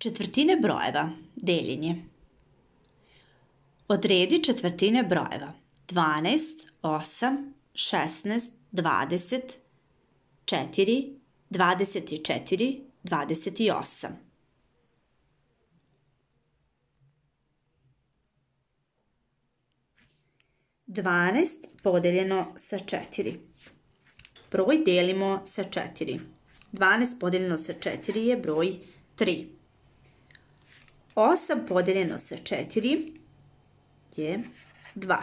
Četvrtine brojeva, deljenje. Odredi četvrtine brojeva. 12, 8, 16, 20, 4, 24, 28. Dvanest podeljeno sa četiri. Broj delimo sa četiri. Dvanest podeljeno sa četiri je broj tri. 8 podeljeno sa 4 je 2.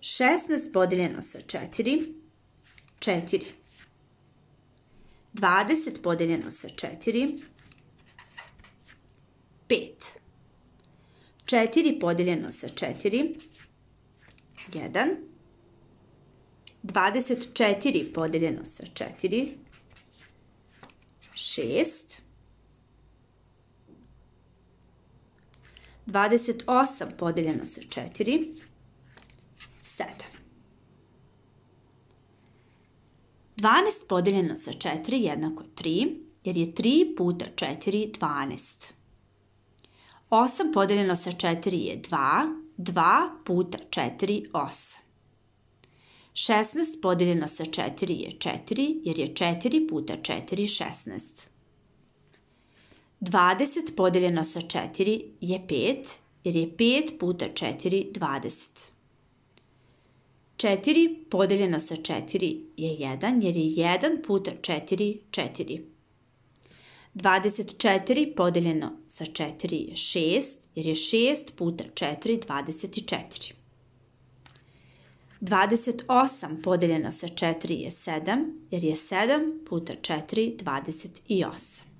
16 podeljeno sa 4, 4. 20 podeljeno sa 4, 5. 4 podeljeno sa 4, 1. 24 podeljeno sa 4, 6. 28 podeljeno sa 4, 7. 12 podeljeno sa 4 jednako je 3, jer je 3 puta 4 12. 8 podeljeno sa 4 je 2, 2 puta 4 8. 16 podeljeno sa 4 je 4, jer je 4 puta 4 16. 20 podeljeno sa 4 je 5, jer je 5 puta 4 20. 4 podeljeno sa 4 je 1, jer je 1 puta 4 4. 24 podeljeno sa 4 je 6, jer je 6 puta 4 24. 28 podeljeno sa 4 je 7, jer je 7 puta 4 28.